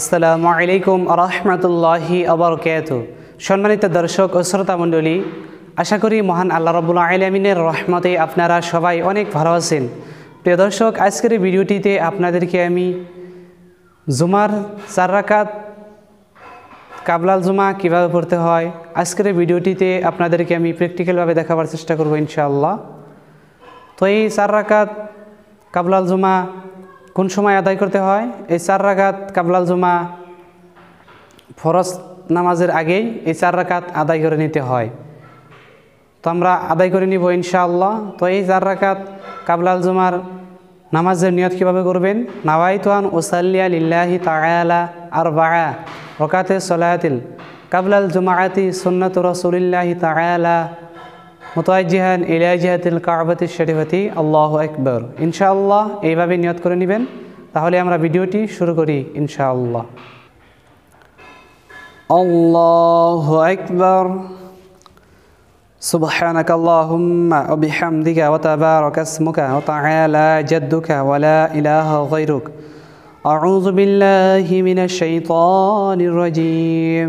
আসসালামু আলাইকুম রহমতুল্লাহি আবরকাত সম্মানিত দর্শক ও শ্রোতামণ্ডলী আশা করি মহান আল্লাহ রবুল আলমিনের রহমতে আপনারা সবাই অনেক ভালো আছেন প্রিয় দর্শক আজকের ভিডিওটিতে আপনাদেরকে আমি জুমার চার কাবলাল জুমা কীভাবে পড়তে হয় আজকের ভিডিওটিতে আপনাদেরকে আমি প্র্যাকটিক্যালভাবে দেখাবার চেষ্টা করব ইনশাআল্লাহ তো এই চার কাবলাল জুমা কোন সময় আদায় করতে হয় এই চার রাকাত কাবলাল জুমা ফরজ নামাজের আগেই এই চার রাকাত আদায় করে নিতে হয় তো আমরা আদায় করে নিব ইনশাআল্লাহ তো এই চার রাকাত কাবলাল জুমার নামাজের নিয়ত কীভাবে করবেন নাওয়াই তোহান ওসাল্লিয়া লিল্লাহি তাগায়ালা আর বাগা রকাতে সলায়াতিল কাবলাল জুমায়াতি সুন্নত রসুলিল্লাহি তাগায়ালা মোতাইজিহান ইলাইজিহাতিল কাবাতির শরীফতি আল্লাহ একবর ইনশাআল্লাহ এইভাবে নিয়ত করে নেবেন তাহলে আমরা ভিডিওটি শুরু করি ইনশাআল্লাহ আল্লাহ একবর سبحانك اللهم وبحمدك وتبارك اسمك وتعالى جدك ولا إله غيرك أعوذ بالله من الشيطان الرجيم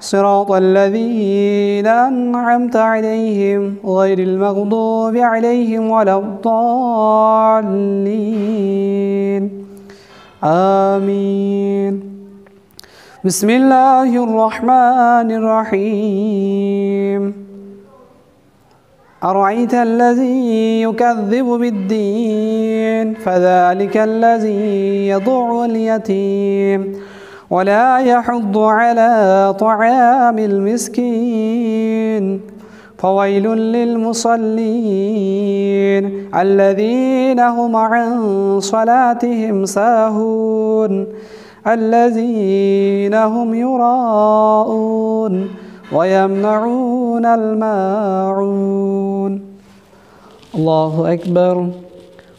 صراط الذين أنعمت عليهم غير المغضوب عليهم ولا الضالين آمين بسم الله الرحمن الرحيم أرأيت الذي يكذب بالدين فذلك الذي يضع اليتيم ولا يحض على طعام المسكين فويل للمصلين الذين هم عن صلاتهم ساهون الذين هم يراءون ويمنعون الماعون الله أكبر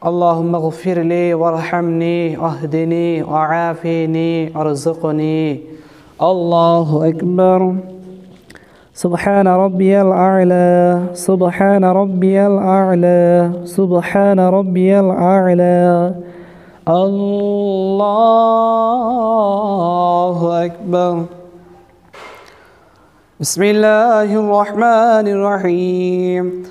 اللهم اغفر لي وارحمني واهدني وعافيني وارزقني الله اكبر سبحان ربي الأعلى سبحان ربي الأعلى سبحان ربي الأعلى الله أكبر بسم الله الرحمن الرحيم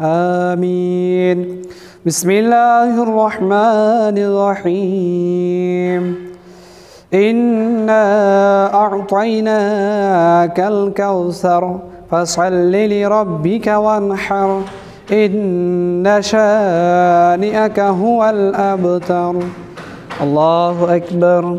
آمين بسم الله الرحمن الرحيم إنا أعطيناك الكوثر فصل لربك وانحر إن شانئك هو الأبتر الله أكبر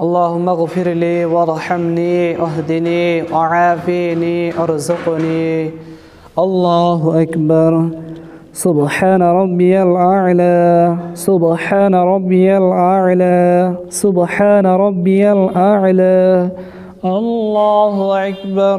اللهم اغفر لي وارحمني اهدني وعافيني ارزقني الله أكبر سبحان ربي الأعلى سبحان ربي الأعلى سبحان ربي الأعلى الله أكبر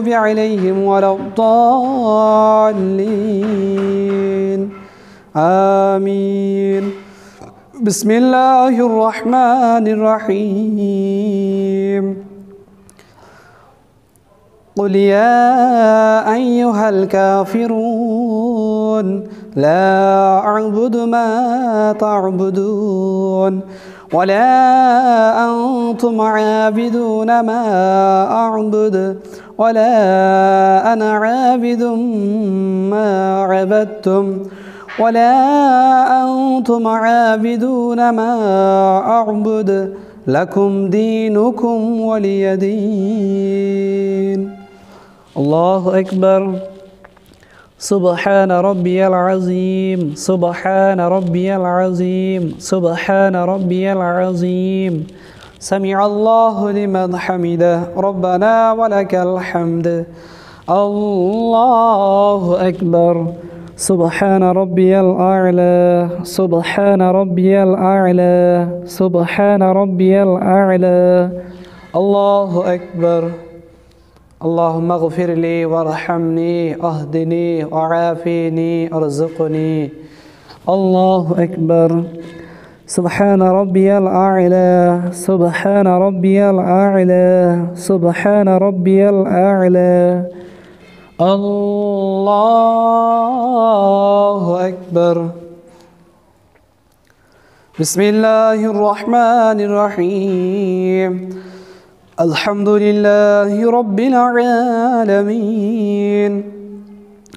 المغضوب عليهم ولا الضالين آمين بسم الله الرحمن الرحيم قل يا أيها الكافرون لا أعبد ما تعبدون ولا أنتم عابدون ما أعبد ولا أنا عابد ما عبدتم ولا أنتم عابدون ما أعبد لكم دينكم ولي دين الله أكبر سبحان ربي العظيم سبحان ربي العظيم سبحان ربي العظيم سمع الله لمن حمده ربنا ولك الحمد الله أكبر سبحان ربي الأعلى سبحان ربي الأعلى سبحان ربي الأعلى الله أكبر اللهم اغفر لي وارحمني اهدني وعافيني ارزقني الله أكبر سبحان ربي الأعلى سبحان ربي الأعلى سبحان ربي الأعلى الله أكبر بسم الله الرحمن الرحيم الحمد لله رب العالمين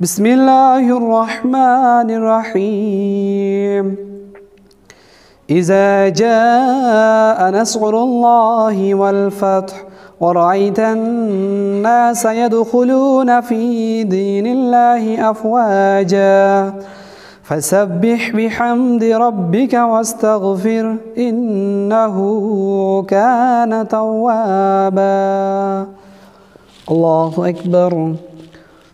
بسم الله الرحمن الرحيم إذا جاء نصر الله والفتح ورأيت الناس يدخلون في دين الله أفواجا فسبح بحمد ربك واستغفر إنه كان توابا الله أكبر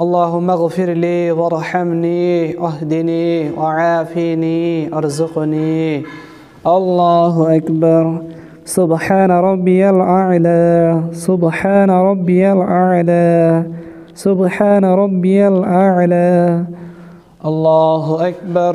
اللهم اغفر لي وارحمني واهدني وعافني ارزقني الله أكبر سبحان ربي الأعلى سبحان ربي الأعلى سبحان ربي الأعلى الله أكبر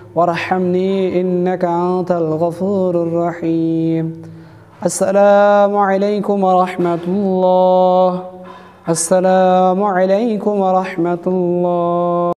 وارحمني إنك أنت الغفور الرحيم السلام عليكم ورحمة الله السلام عليكم ورحمة الله